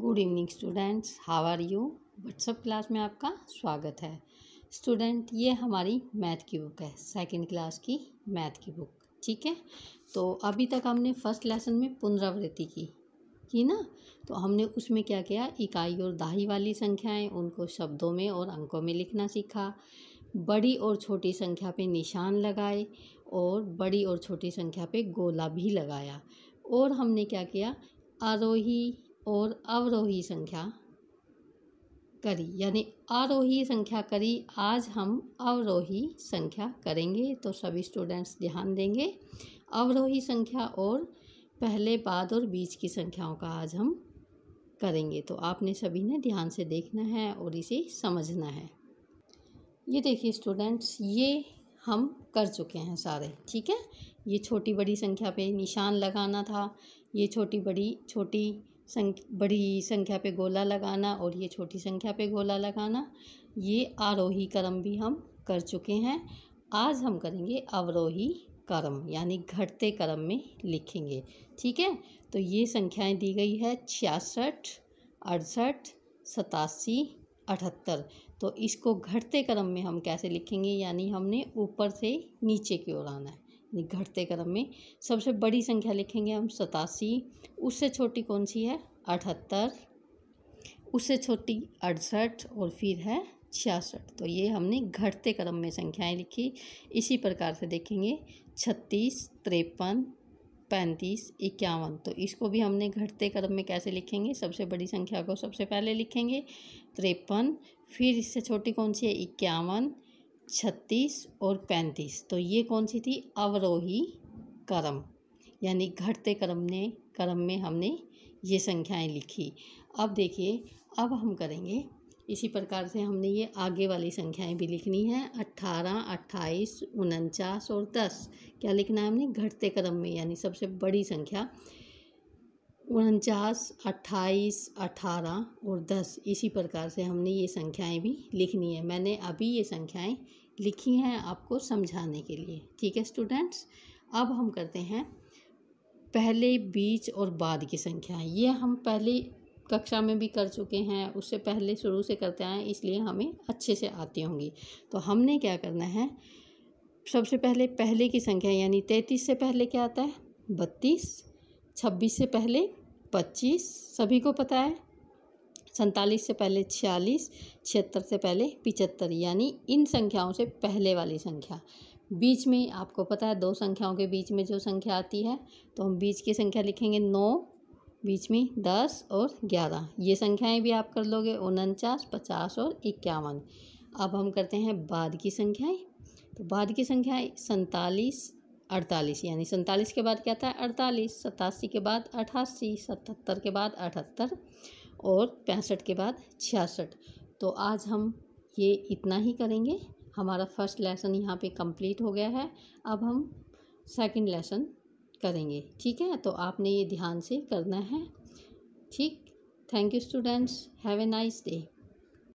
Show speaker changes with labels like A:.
A: good evening students how are you WhatsApp class में आपका स्वागत है स्टूडेंट ये हमारी मैथ की बुक है सेकंड क्लास की मैथ की बुक ठीक है तो अभी तक हमने फर्स्ट लेसन में पुनरावृत्ति की की ना तो हमने उसमें क्या किया इकाई और दाही वाली संख्याएं उनको शब्दों में और अंकों में लिखना सीखा बड़ी और छोटी संख्या पे निशान लगाए और बड़ी और छोटी संख्या पे गोला भी लगाया और हमने क्या किया आरोही और अवरोही संख्या करी यानी आरोही संख्या करी आज हम अवरोही संख्या करेंगे तो सभी स्टूडेंट्स ध्यान देंगे अवरोही संख्या और पहले बाद और बीच की संख्याओं का आज हम करेंगे तो आपने सभी ने ध्यान से देखना है और इसे समझना है ये देखिए स्टूडेंट्स ये हम कर चुके हैं सारे ठीक है ये छोटी बड़ी संख्या पे निशान लगाना था ये छोटी बड़ी छोटी संख्या बड़ी संख्या पे गोला लगाना और ये छोटी संख्या पे गोला लगाना ये आरोही क्रम भी हम कर चुके हैं आज हम करेंगे अवरोही क्रम यानी घटते क्रम में लिखेंगे ठीक है तो ये संख्याएं दी गई है छियासठ अड़सठ सतासी अठहत्तर तो इसको घटते क्रम में हम कैसे लिखेंगे यानी हमने ऊपर से नीचे की ओर आना है घटते क्रम में सबसे बड़ी संख्या लिखेंगे हम सतासी उससे छोटी कौन सी है अठहत्तर उससे छोटी अड़सठ और फिर है छियासठ तो ये हमने घटते क्रम में संख्याएं लिखी इसी प्रकार से देखेंगे छत्तीस तिरपन पैंतीस इक्यावन तो इसको भी हमने घटते क्रम में कैसे लिखेंगे सबसे बड़ी संख्या को सबसे पहले लिखेंगे तिरपन फिर इससे छोटी कौन सी है इक्यावन छत्तीस और पैंतीस तो ये कौन सी थी अवरोही क्रम यानी घटते क्रम ने क्रम में हमने ये संख्याएं लिखी अब देखिए अब हम करेंगे इसी प्रकार से हमने ये आगे वाली संख्याएं भी लिखनी है अट्ठारह अट्ठाईस उनचास और दस क्या लिखना है हमने घटते क्रम में यानी सबसे बड़ी संख्या उनचास अट्ठाईस अट्ठारह और दस इसी प्रकार से हमने ये संख्याएं भी लिखनी है मैंने अभी ये संख्याएं लिखी हैं आपको समझाने के लिए ठीक है स्टूडेंट्स अब हम करते हैं पहले बीच और बाद की संख्या ये हम पहले कक्षा में भी कर चुके हैं उससे पहले शुरू से करते आए इसलिए हमें अच्छे से आती होंगी तो हमने क्या करना है सबसे पहले पहले की संख्या यानी तैंतीस से पहले क्या आता है बत्तीस छब्बीस से पहले पच्चीस सभी को पता है सैंतालीस से पहले छियालीस छिहत्तर से पहले पिचहत्तर यानी इन संख्याओं से पहले वाली संख्या बीच में आपको पता है दो संख्याओं के बीच में जो संख्या आती है तो हम बीच की संख्या लिखेंगे नौ बीच में दस और ग्यारह ये संख्याएं भी आप कर लोगे उनचास पचास और इक्यावन अब हम करते हैं बाद की संख्याएं तो बाद की संख्याएं सैंतालीस अड़तालीस यानी सैंतालीस के बाद क्या आता है अड़तालीस सतासी के बाद अठासी सतहत्तर के बाद अठहत्तर और पैंसठ के बाद छियासठ तो आज हम ये इतना ही करेंगे हमारा फर्स्ट लेसन यहाँ पे कंप्लीट हो गया है अब हम सेकंड लेसन करेंगे ठीक है तो आपने ये ध्यान से करना है ठीक thank you students have a nice day